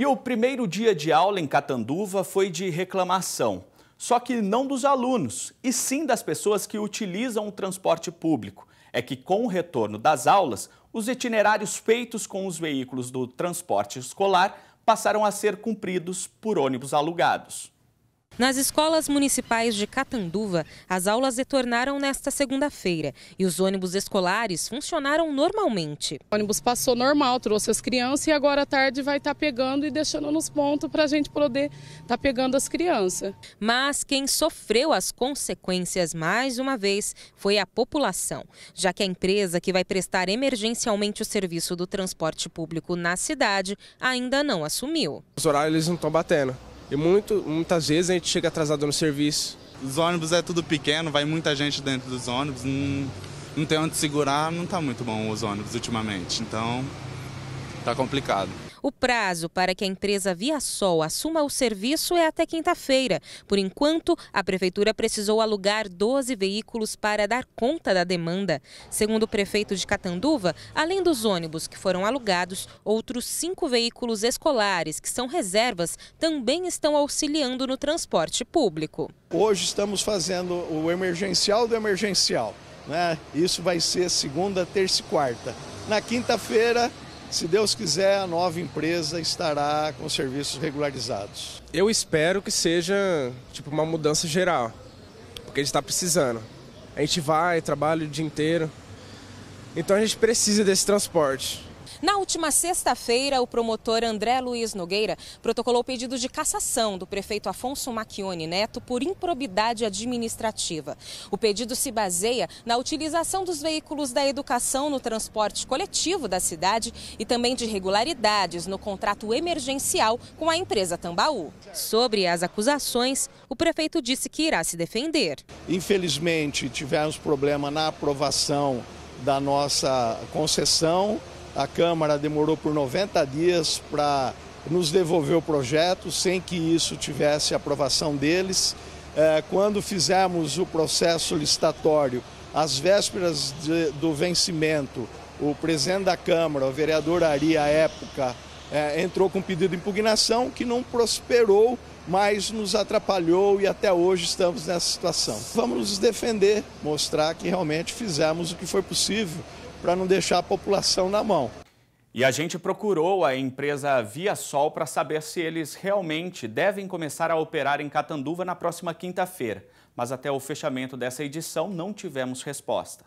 E o primeiro dia de aula em Catanduva foi de reclamação. Só que não dos alunos, e sim das pessoas que utilizam o transporte público. É que com o retorno das aulas, os itinerários feitos com os veículos do transporte escolar passaram a ser cumpridos por ônibus alugados. Nas escolas municipais de Catanduva, as aulas retornaram nesta segunda-feira e os ônibus escolares funcionaram normalmente. O ônibus passou normal, trouxe as crianças e agora à tarde vai estar tá pegando e deixando nos pontos para a gente poder estar tá pegando as crianças. Mas quem sofreu as consequências mais uma vez foi a população, já que a empresa que vai prestar emergencialmente o serviço do transporte público na cidade ainda não assumiu. Os horários eles não estão batendo. E muito, muitas vezes a gente chega atrasado no serviço. Os ônibus é tudo pequeno, vai muita gente dentro dos ônibus, não, não tem onde segurar, não está muito bom os ônibus ultimamente. Então, está complicado. O prazo para que a empresa ViaSol assuma o serviço é até quinta-feira. Por enquanto, a prefeitura precisou alugar 12 veículos para dar conta da demanda. Segundo o prefeito de Catanduva, além dos ônibus que foram alugados, outros cinco veículos escolares, que são reservas, também estão auxiliando no transporte público. Hoje estamos fazendo o emergencial do emergencial. Né? Isso vai ser segunda, terça e quarta. Na quinta-feira, se Deus quiser, a nova empresa estará com serviços regularizados. Eu espero que seja tipo uma mudança geral, porque a gente está precisando. A gente vai, trabalha o dia inteiro. Então a gente precisa desse transporte. Na última sexta-feira, o promotor André Luiz Nogueira protocolou pedido de cassação do prefeito Afonso Macchione Neto por improbidade administrativa. O pedido se baseia na utilização dos veículos da educação no transporte coletivo da cidade e também de irregularidades no contrato emergencial com a empresa Tambaú. Sobre as acusações, o prefeito disse que irá se defender. Infelizmente, tivemos problema na aprovação da nossa concessão. A Câmara demorou por 90 dias para nos devolver o projeto, sem que isso tivesse aprovação deles. É, quando fizemos o processo licitatório, às vésperas de, do vencimento, o presidente da Câmara, o vereador Ari, à época, é, entrou com um pedido de impugnação que não prosperou mas nos atrapalhou e até hoje estamos nessa situação. Vamos nos defender, mostrar que realmente fizemos o que foi possível para não deixar a população na mão. E a gente procurou a empresa ViaSol para saber se eles realmente devem começar a operar em Catanduva na próxima quinta-feira. Mas até o fechamento dessa edição não tivemos resposta.